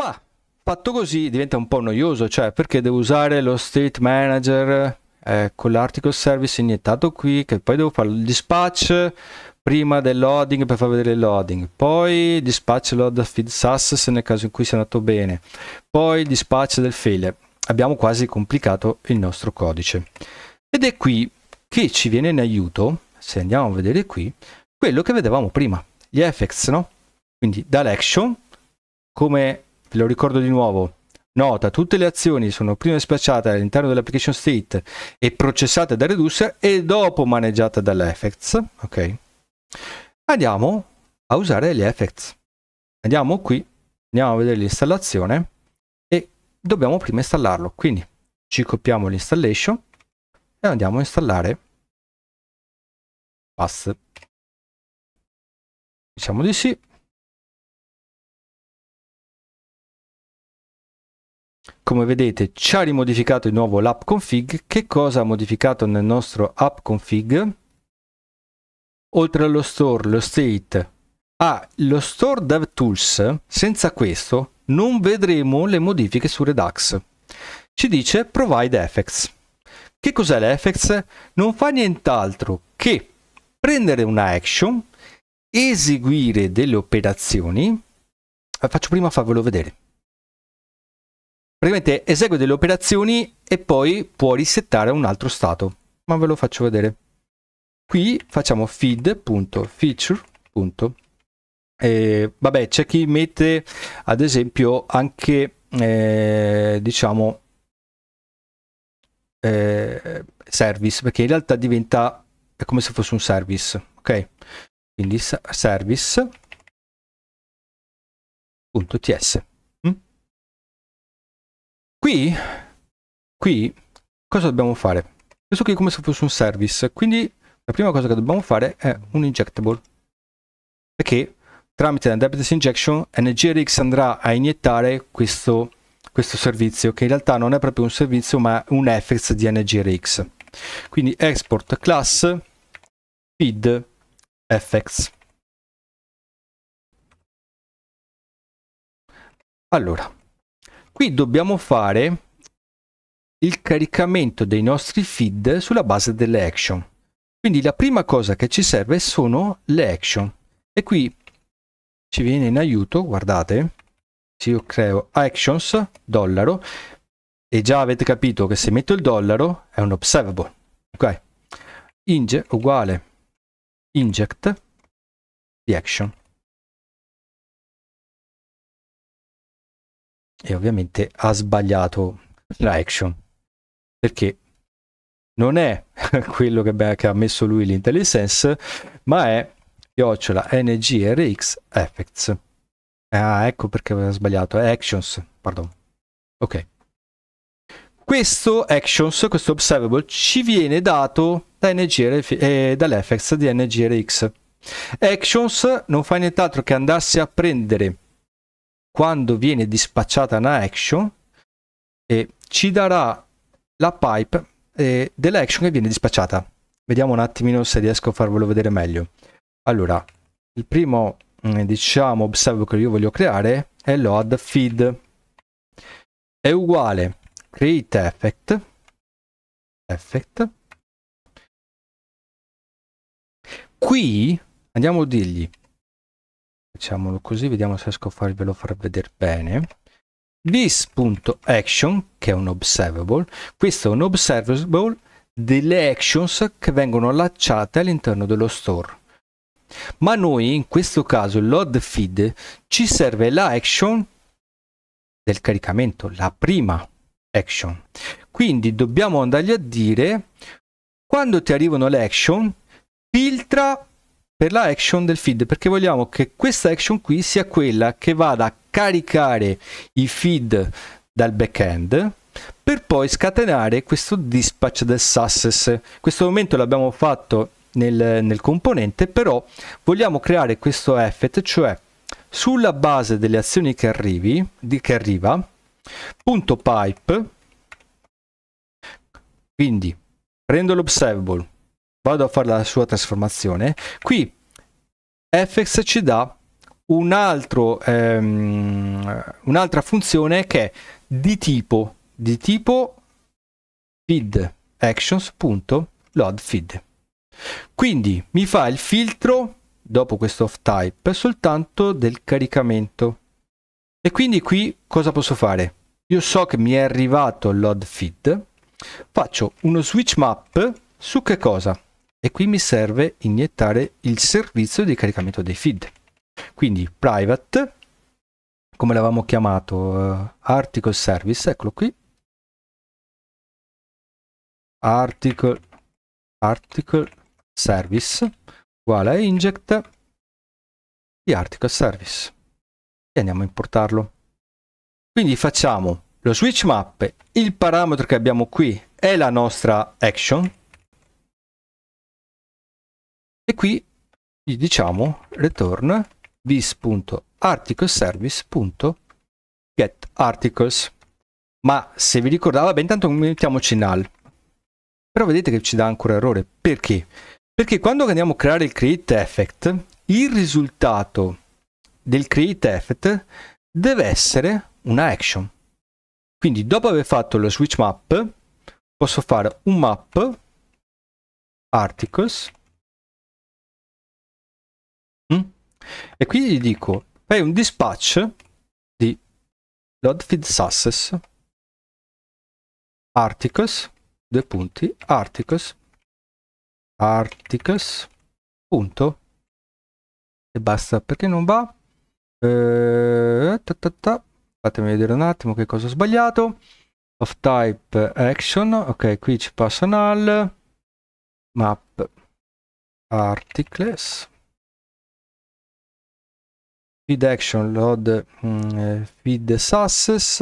Ma fatto così diventa un po' noioso, cioè perché devo usare lo state manager eh, con l'article service iniettato qui, che poi devo fare il dispatch prima del loading per far vedere il loading, poi dispatch load feed SAS nel caso in cui sia andato bene, poi dispatch del failure. Abbiamo quasi complicato il nostro codice. Ed è qui che ci viene in aiuto, se andiamo a vedere qui, quello che vedevamo prima, gli effects, no? Quindi dall'action, come Ve lo ricordo di nuovo. Nota, tutte le azioni sono prima spacciate all'interno dell'application state e processate dal reducer e dopo maneggiate dall'effects. Ok. Andiamo a usare gli effects. Andiamo qui, andiamo a vedere l'installazione e dobbiamo prima installarlo. Quindi ci copiamo l'installation e andiamo a installare pass. Diciamo di sì come vedete ci ha rimodificato di nuovo l'app config che cosa ha modificato nel nostro app config oltre allo store lo state ah lo store tools senza questo non vedremo le modifiche su Redux ci dice provide effects che cos'è l'effects? non fa nient'altro che prendere una action eseguire delle operazioni faccio prima farvelo vedere praticamente esegue delle operazioni e poi può risettare un altro stato ma ve lo faccio vedere qui facciamo feed.feature eh, vabbè c'è chi mette ad esempio anche eh, diciamo eh, service perché in realtà diventa è come se fosse un service ok quindi service.ts Qui, qui, cosa dobbiamo fare? Questo qui è come se fosse un service, quindi la prima cosa che dobbiamo fare è un injectable. Perché tramite la Debitus Injection NGRX andrà a iniettare questo, questo servizio, che in realtà non è proprio un servizio ma un effects di NGRX. Quindi export class feed effects. Allora, qui dobbiamo fare il caricamento dei nostri feed sulla base delle action. Quindi la prima cosa che ci serve sono le action. E qui ci viene in aiuto, guardate, se io creo actions, dollaro, e già avete capito che se metto il dollaro è un observable. Ok? Inge uguale inject di action. e ovviamente ha sbagliato la action perché non è quello che, beh, che ha messo lui l'intellisense ma è chiocciola ngrx effects ah ecco perché aveva sbagliato actions pardon ok questo actions questo observable ci viene dato da NGR, eh, dall'effects di ngrx actions non fa nient'altro che andarsi a prendere quando viene dispacciata una action e ci darà la pipe eh, dell'action che viene dispacciata vediamo un attimino se riesco a farvelo vedere meglio allora il primo mm, diciamo observo che io voglio creare è load feed è uguale create effect effect qui andiamo a dirgli facciamolo così vediamo se riesco a farvelo far vedere bene this.action che è un observable questo è un observable delle actions che vengono allacciate all'interno dello store ma noi in questo caso load feed ci serve la action del caricamento la prima action quindi dobbiamo andargli a dire quando ti arrivano le action filtra per la action del feed perché vogliamo che questa action qui sia quella che vada a caricare i feed dal backend per poi scatenare questo dispatch del success. In questo momento l'abbiamo fatto nel, nel, componente, però vogliamo creare questo effect cioè sulla base delle azioni che, arrivi, di, che arriva, punto pipe, quindi prendo l'observable, vado a fare la sua trasformazione qui fx ci dà un altro, ehm, un'altra funzione che è di tipo di tipo feed actions.load feed quindi mi fa il filtro dopo questo off type soltanto del caricamento e quindi qui cosa posso fare io so che mi è arrivato load feed faccio uno switch map su che cosa e qui mi serve iniettare il servizio di caricamento dei feed. Quindi private, come l'avevamo chiamato, uh, article service, eccolo qui, article, article service uguale a inject di article service e andiamo a importarlo. Quindi facciamo lo switch map, il parametro che abbiamo qui è la nostra action, e qui gli diciamo return this.articleservice.getArticles. Ma se vi ricordava beh, intanto mettiamoci null. Però vedete che ci dà ancora errore. Perché? Perché quando andiamo a creare il create effect, il risultato del create effect deve essere una action. Quindi dopo aver fatto lo switch map, posso fare un map articles E quindi gli dico, fai un dispatch di load feed success articles, due punti, articles, articles, punto, e basta, perché non va? Eh, ta ta ta. Fatemi vedere un attimo che cosa ho sbagliato. Of type action, ok, qui ci passa null, map articles, feed action load mm, eh, feed success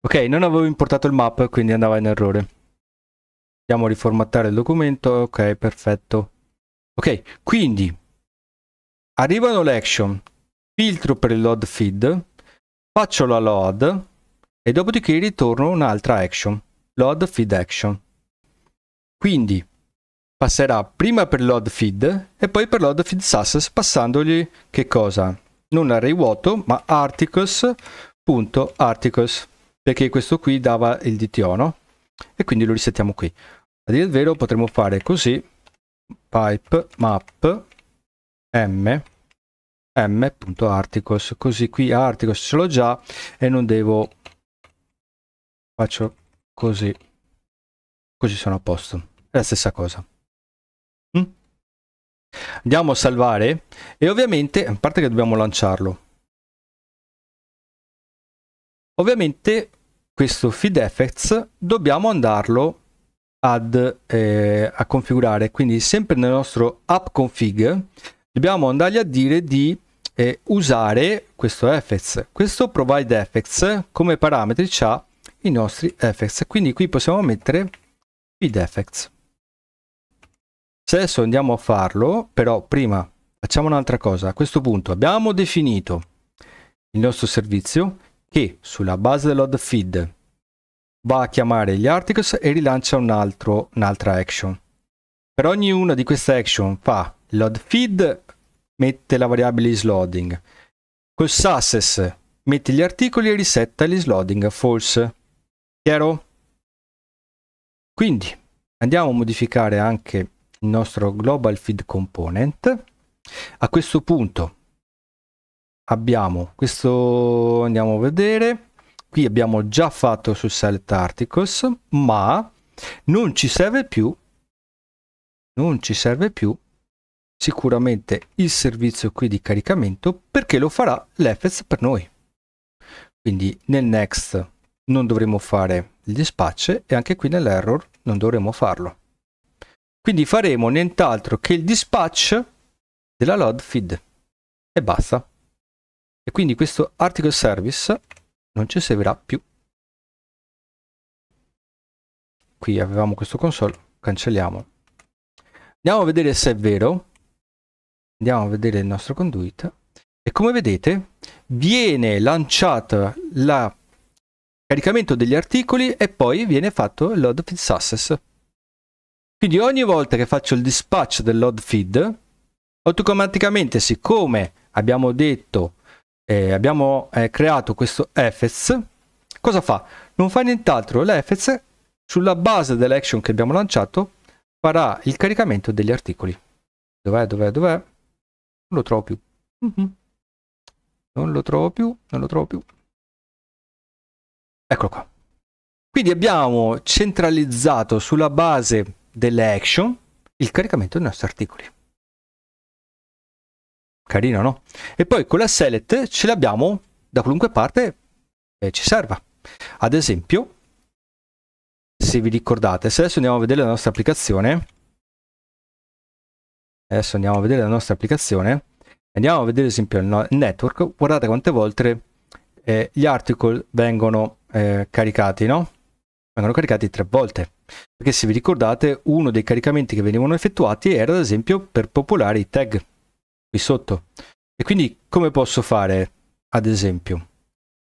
ok non avevo importato il map quindi andava in errore andiamo a riformattare il documento ok perfetto ok quindi arrivano le action filtro per il load feed faccio la load e dopodiché ritorno un'altra action load feed action quindi passerà prima per load feed e poi per load feed success passandogli che cosa? Non array vuoto ma articles.articles perché questo qui dava il DTO no? e quindi lo risettiamo qui. A dire il vero potremmo fare così pipe map m m.articles così qui articles ce l'ho già e non devo faccio così così sono a posto è la stessa cosa Andiamo a salvare e ovviamente, a parte che dobbiamo lanciarlo, ovviamente questo feed effects dobbiamo andarlo ad, eh, a configurare, quindi sempre nel nostro app config dobbiamo andargli a dire di eh, usare questo effects. Questo provide effects come parametri ha i nostri effects, quindi qui possiamo mettere feed effects. Se adesso andiamo a farlo, però prima facciamo un'altra cosa. A questo punto abbiamo definito il nostro servizio che sulla base dell'odd feed va a chiamare gli articles e rilancia un un'altra action. Per ognuna di queste action fa load feed, mette la variabile isloading. Col success mette gli articoli e risetta l'isloading false. Chiaro? Quindi andiamo a modificare anche il nostro global feed component. A questo punto abbiamo questo, andiamo a vedere, qui abbiamo già fatto su select articles, ma non ci serve più, non ci serve più sicuramente il servizio qui di caricamento perché lo farà l'FS per noi. Quindi nel next non dovremo fare il dispatch e anche qui nell'error non dovremo farlo. Quindi faremo nient'altro che il dispatch della load feed e basta. E quindi questo article service non ci servirà più. Qui avevamo questo console, cancelliamo. Andiamo a vedere se è vero. Andiamo a vedere il nostro conduit. E come vedete viene lanciato il la caricamento degli articoli e poi viene fatto il load feed success. Quindi ogni volta che faccio il dispatch dell'odd feed, automaticamente siccome abbiamo detto, eh, abbiamo eh, creato questo FS, cosa fa? Non fa nient'altro, l'FS sulla base dell'action che abbiamo lanciato farà il caricamento degli articoli. Dov'è, dov'è, dov'è? Non lo trovo più. Mm -hmm. Non lo trovo più, non lo trovo più. Eccolo qua. Quindi abbiamo centralizzato sulla base delle action, il caricamento dei nostri articoli. Carino, no? E poi con la select ce l'abbiamo da qualunque parte eh, ci serva. Ad esempio, se vi ricordate, se adesso andiamo a vedere la nostra applicazione, adesso andiamo a vedere la nostra applicazione, andiamo a vedere ad esempio il network, guardate quante volte eh, gli article vengono eh, caricati, no? vengono caricati tre volte. Perché se vi ricordate, uno dei caricamenti che venivano effettuati era ad esempio per popolare i tag qui sotto. E quindi come posso fare, ad esempio,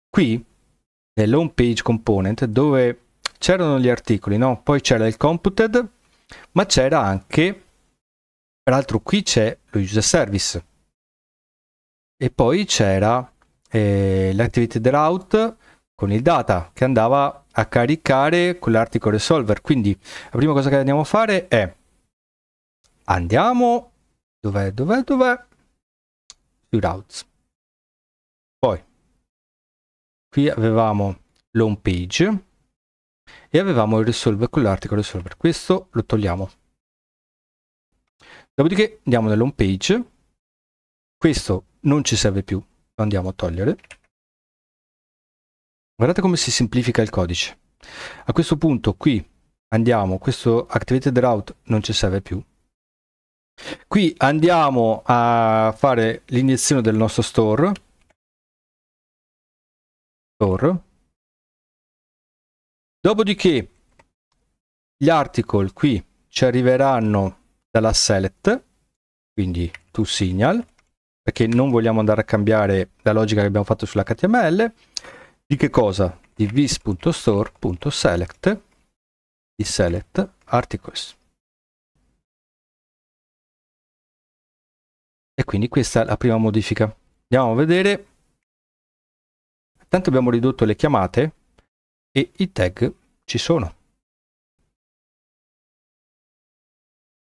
qui nell'home page component dove c'erano gli articoli, no? Poi c'era il computed, ma c'era anche peraltro qui c'è lo user service e poi c'era eh, l'activity route con il data che andava a caricare quell'article resolver. Quindi la prima cosa che andiamo a fare è andiamo dov'è dov'è dov'è sui routes. Poi qui avevamo l'home page e avevamo il resolver con l'article resolver. Questo lo togliamo. Dopodiché andiamo nell'home page. Questo non ci serve più, lo andiamo a togliere. Guardate come si semplifica il codice. A questo punto qui andiamo, questo activated route non ci serve più. Qui andiamo a fare l'iniezione del nostro store. Store. Dopodiché gli article qui ci arriveranno dalla select, quindi to signal, perché non vogliamo andare a cambiare la logica che abbiamo fatto sull'HTML di che cosa? Di vis.store.select di select articles. E quindi questa è la prima modifica. Andiamo a vedere. intanto abbiamo ridotto le chiamate e i tag ci sono.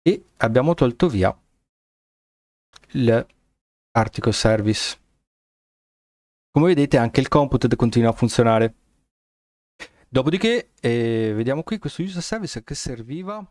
E abbiamo tolto via l'article service come vedete anche il compute continua a funzionare. Dopodiché eh, vediamo qui questo user service a che serviva